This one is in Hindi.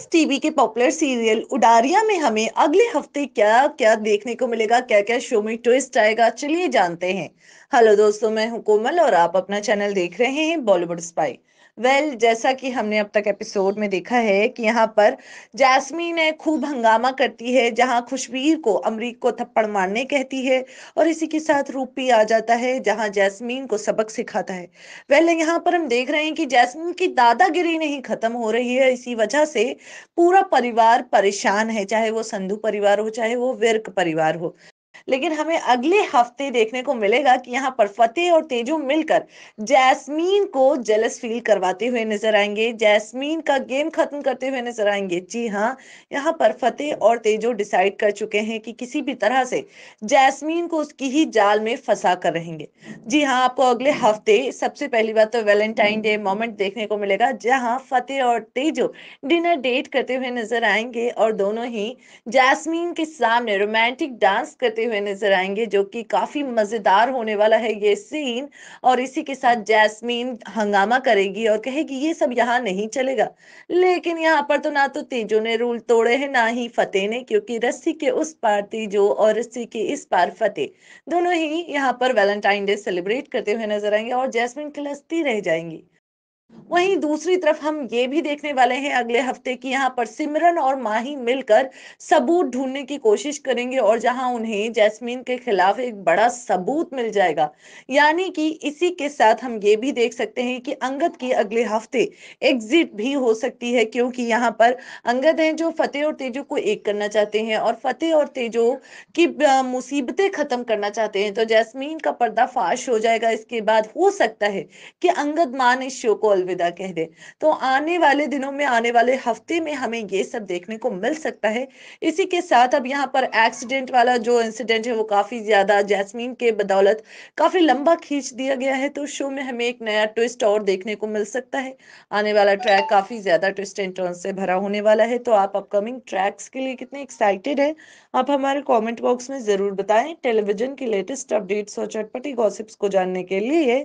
एस टीवी के पॉपुलर सीरियल उडारिया में हमें अगले हफ्ते क्या क्या देखने को मिलेगा क्या क्या शो में ट्विस्ट आएगा चलिए जानते हैं हेलो दोस्तों मैं हूं कोमल और आप अपना चैनल देख रहे हैं बॉलीवुड स्पाई वेल well, जैसा कि हमने अब तक एपिसोड में देखा है कि यहाँ पर जैस्मीन है खूब हंगामा करती है जहाँ खुशबीर को अमरीक को थप्पड़ मारने कहती है और इसी के साथ रूपी आ जाता है जहाँ जैस्मीन को सबक सिखाता है वेल well, यहाँ पर हम देख रहे हैं कि जैस्मीन की दादागिरी नहीं खत्म हो रही है इसी वजह से पूरा परिवार परेशान है चाहे वो संधु परिवार हो चाहे वो विर्क परिवार हो लेकिन हमें अगले हफ्ते देखने को मिलेगा कि यहाँ पर फतेह और तेजू मिलकर जैस्मीन को जेलस फील करवाते हुए नजर आएंगे जैस्मीन का गेम खत्म करते हुए नजर आएंगे जी हाँ यहाँ पर फतेह और तेजो डिसाइड कर चुके हैं कि किसी भी तरह से जैस्मीन को उसकी ही जाल में फंसा कर रहेंगे जी हाँ आपको अगले हफ्ते सबसे पहली बात तो वैलेंटाइन डे मोमेंट देखने को मिलेगा जहाँ फतेह और तेजो डिनर डेट करते हुए नजर आएंगे और दोनों ही जैस्मीन के सामने रोमांटिक डांस करते हुए हुए नजर आएंगे जो कि काफी मजेदार होने वाला है ये सीन और इसी के साथ जैस्मीन हंगामा करेगी और कहेगी ये सब यहाँ नहीं चलेगा लेकिन यहाँ पर तो ना तो तेजो ने रूल तोड़े हैं ना ही फतेह ने क्योंकि रस्सी के उस पार तेजो और रस्सी के इस पार फतेह दोनों ही यहाँ पर वैलेंटाइन डे सेलिब्रेट करते हुए नजर आएंगे और जैसमिन खिलस्ती रह जाएंगी वहीं दूसरी तरफ हम ये भी देखने वाले हैं अगले हफ्ते की यहाँ पर सिमरन और माही मिलकर सबूत ढूंढने की कोशिश करेंगे और जहां उन्हें जैस्मीन के खिलाफ एक बड़ा सबूत मिल जाएगा यानी कि इसी के साथ हम ये भी देख सकते हैं कि अंगद की अगले हफ्ते एग्जिट भी हो सकती है क्योंकि यहाँ पर अंगद हैं जो फतेह और तेजो को एक करना चाहते हैं और फतेह और तेजो की मुसीबतें खत्म करना चाहते हैं तो जैसमीन का पर्दाफाश हो जाएगा इसके बाद हो सकता है कि अंगद मान इस शो को अलविदा कह दे तो आने वाले दिनों में आने वाले हफ्ते में हमें ये सब देखने को मिल सकता है इसी के साथ अब यहाँ पर एक्सीडेंट वाला जो इंसिडेंट है वो काफी ज्यादा जैस्मीन के बदौलत काफी लंबा खींच दिया गया है तो शो में हमें एक नया ट्विस्ट और देखने को मिल सकता है आने वाला ट्रैक काफी ज्यादा ट्विस्ट एंड टर्न से भरा होने वाला है तो आप अपकमिंग ट्रैक्स के लिए कितने एक्साइटेड है आप हमारे कॉमेंट बॉक्स में जरूर बताएं टेलीविजन की लेटेस्ट अपडेट्स और चटपटी गॉसिप्स को जानने के लिए